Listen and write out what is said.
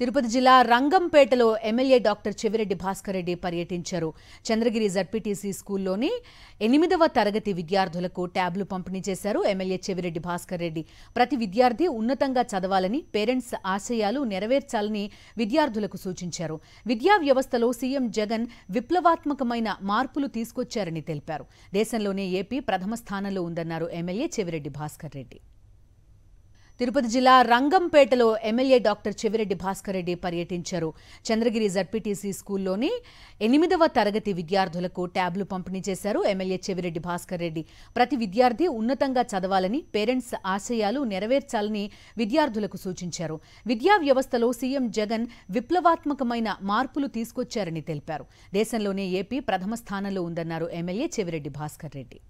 తిరుపతి జిల్లా రంగంపేటలో MLA doctor Chevireddy Bhaskar Reddy పర్యటించారు చంద్రగిరి జడ్పీటీసీ స్కూల్లోని ఎనిమిదవ తరగతి విద్యార్థులకు ట్యాబ్లు పంపిణీ చేశారు ఎమ్మెల్యే చెవిరెడ్డి భాస్కర్ రెడ్డి ప్రతి విద్యార్థి ఉన్నతంగా చదవాలని పేరెంట్స్ ఆశయాలు నెరవేర్చాలని విద్యార్థులకు సూచించారు విద్యా వ్యవస్థలో సీఎం జగన్ విప్లవాత్మకమైన మార్పులు తీసుకొచ్చారని తెలిపారు దేశంలోనే ఏపీ ప్రథమ స్థానంలో ఉందన్నారు ఎమ్మెల్యే చెవిరెడ్డి భాస్కర్ రెడ్డి తిరుపతి జిల్లా రంగంపేటలో ఎమ్మెల్యే డాక్టర్ చెవిరెడ్డి భాస్కర్ రెడ్డి పర్యటించారు చంద్రగిరి జడ్పీటీసీ స్కూల్లోని ఎనిమిదవ తరగతి విద్యార్థులకు ట్యాబ్లు పంపిణీ చేశారు ఎమ్మెల్యే చెవిరెడ్డి భాస్కర్ రెడ్డి ప్రతి విద్యార్థి ఉన్నతంగా చదవాలని పేరెంట్స్ ఆశయాలు నెరవేర్చాలని విద్యార్థులకు సూచించారు విద్యా వ్యవస్థలో సీఎం జగన్ విప్లవాత్మకమైన మార్పులు తీసుకొచ్చారని తెలిపారు దేశంలోనే ఏపీ ప్రథమ స్థానంలో ఉందన్నారు ఎమ్మెల్యే చెవిరెడ్డి భాస్కర్ రెడ్డి